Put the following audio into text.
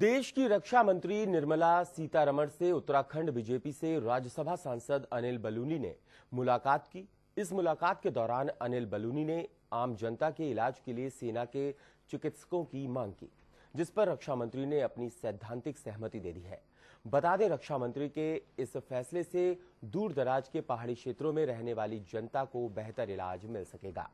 देश की रक्षा मंत्री निर्मला सीतारमण से उत्तराखंड बीजेपी से राज्यसभा सांसद अनिल बलूनी ने मुलाकात की इस मुलाकात के दौरान अनिल बलूनी ने आम जनता के इलाज के लिए सेना के चिकित्सकों की मांग की जिस पर रक्षा मंत्री ने अपनी सैद्धांतिक सहमति दे दी है बता दें रक्षा मंत्री के इस फैसले से दूर दराज के पहाड़ी क्षेत्रों में रहने वाली जनता को बेहतर इलाज मिल सकेगा